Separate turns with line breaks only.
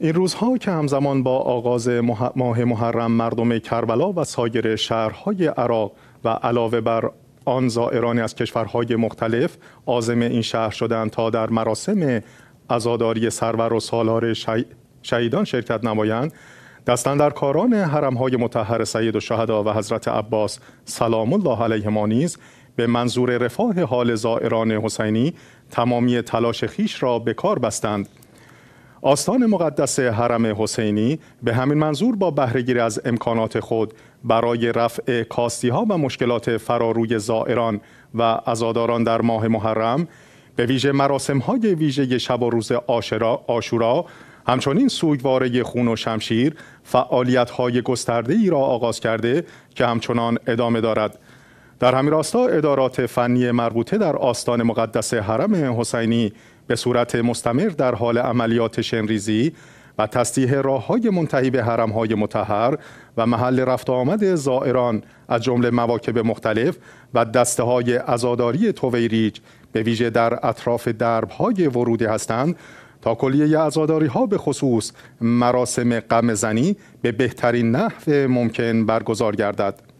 این روزها که همزمان با آغاز ماه محرم مردم کربلا و سایر شهرهای عراق و علاوه بر آن زائرانی از کشورهای مختلف آزم این شهر شدند تا در مراسم عزاداری سرور و سالار شهیدان شرکت نمایند حرم حرمهای متحر سید و شهدا و حضرت عباس سلام الله علیهما نیز به منظور رفاه حال زائران حسینی تمامی تلاش خیش را به کار بستند آستان مقدس حرم حسینی به همین منظور با بهرهگیری از امکانات خود برای رفع کاستی ها و مشکلات فراروی زائران و ازاداران در ماه محرم به ویژه مراسم های ویژه شب و روز آشورا همچنین سوگواره خون و شمشیر فعالیت های گسترده ای را آغاز کرده که همچنان ادامه دارد در همین راستا ادارات فنی مربوطه در آستان مقدس حرم حسینی به صورت مستمر در حال عملیات شنریزی و تصدیح راه های منتهی به حرم های متحر و محل رفت آمد زائران از جمله مواکب مختلف و دسته های ازاداری تویریج به ویژه در اطراف درب های ورودی هستند تا کلیه ازاداری ها به خصوص مراسم غم زنی به بهترین نحو ممکن برگزار گردد.